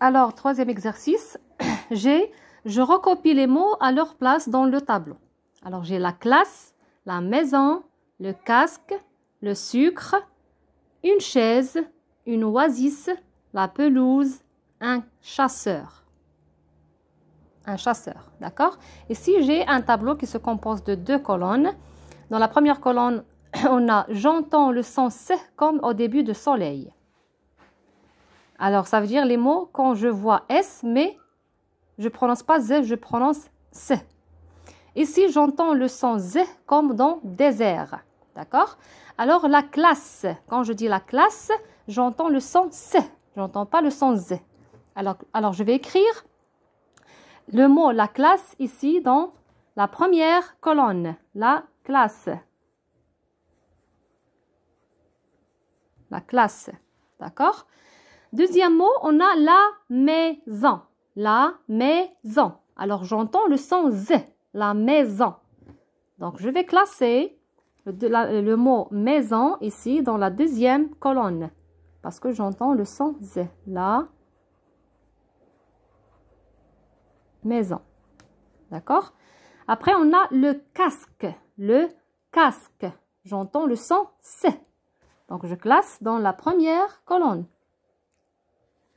Alors, troisième exercice, j'ai je recopie les mots à leur place dans le tableau. Alors, j'ai la classe, la maison, le casque, le sucre, une chaise, une oasis, la pelouse, un chasseur. Un chasseur, d'accord si j'ai un tableau qui se compose de deux colonnes. Dans la première colonne, on a « J'entends le son comme au début de soleil ». Alors, ça veut dire les mots quand je vois S, mais je prononce pas Z, je prononce C. Ici, j'entends le son Z comme dans désert. D'accord Alors, la classe, quand je dis la classe, j'entends le son C. n'entends pas le son Z. Alors, alors, je vais écrire le mot la classe ici dans la première colonne. La classe. La classe. D'accord Deuxième mot, on a la maison. La maison. Alors j'entends le son Z, la maison. Donc je vais classer le, mot maison ici dans la deuxième colonne. Parce que j'entends le son Z, la maison. D'accord Après, on a le casque. Le casque. J'entends le son C. Donc, je classe dans la première colonne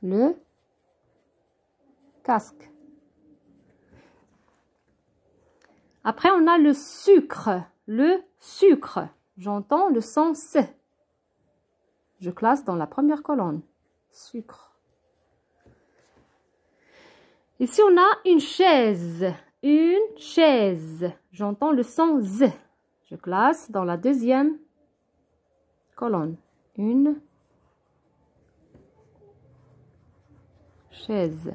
le casque. Après, on a le sucre. Le sucre. J'entends le son C. Je classe dans la première colonne. Sucre. Ici, on a une chaise. Une chaise. J'entends le son Z. Je classe dans la deuxième colonne. Une chaise.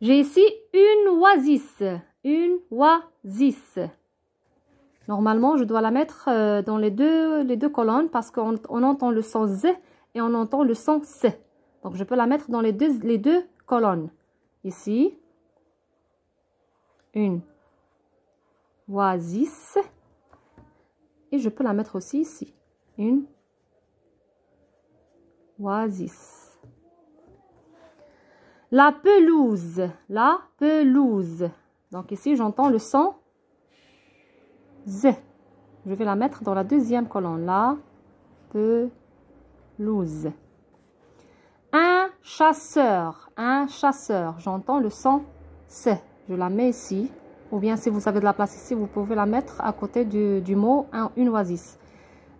J'ai ici une oasis. Une oasis. Normalement, je dois la mettre euh, dans les deux, les deux colonnes parce qu'on entend le son Z et on entend le son C. Donc, je peux la mettre dans les deux, les deux colonnes. Ici, une oasis. Et je peux la mettre aussi ici. Une oasis. La pelouse. La pelouse. Donc ici, j'entends le son Z. Je vais la mettre dans la deuxième colonne. La pelouse. Un chasseur. Un chasseur. J'entends le son C. Je la mets ici. Ou bien si vous avez de la place ici, vous pouvez la mettre à côté du, mot un, une oasis.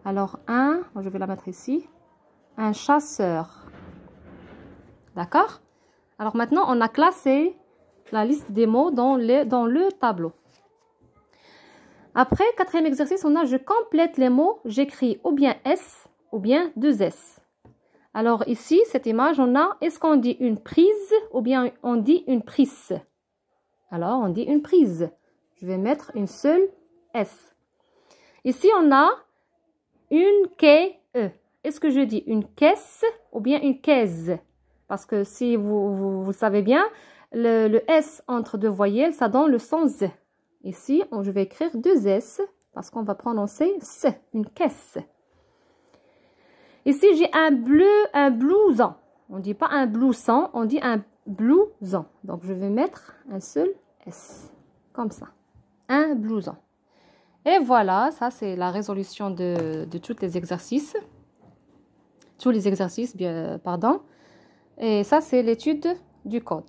Alors un, je vais la mettre ici. Un chasseur. D'accord alors maintenant, on a classé la liste des mots dans, le tableau. Après, quatrième exercice, on a je complète les mots, j'écris ou bien S ou bien deux s Alors ici, cette image, on a est-ce qu'on dit une prise ou bien on dit une prise Alors on dit une prise. Je vais mettre une seule S. Ici, on a une quai E. Est-ce que je dis une caisse ou bien une caisse parce que si vous, savez bien, le, S entre deux voyelles, ça donne le son Z. Ici, je vais écrire deux S parce qu'on va prononcer S, une caisse. Ici, j'ai un bleu, un blouson. On ne dit pas un blouson, on dit un blouson. Donc, je vais mettre un seul S, comme ça. Un blouson. Et voilà, ça c'est la résolution de, tous les exercices. Tous les exercices, pardon. Et ça, c'est l'étude du code.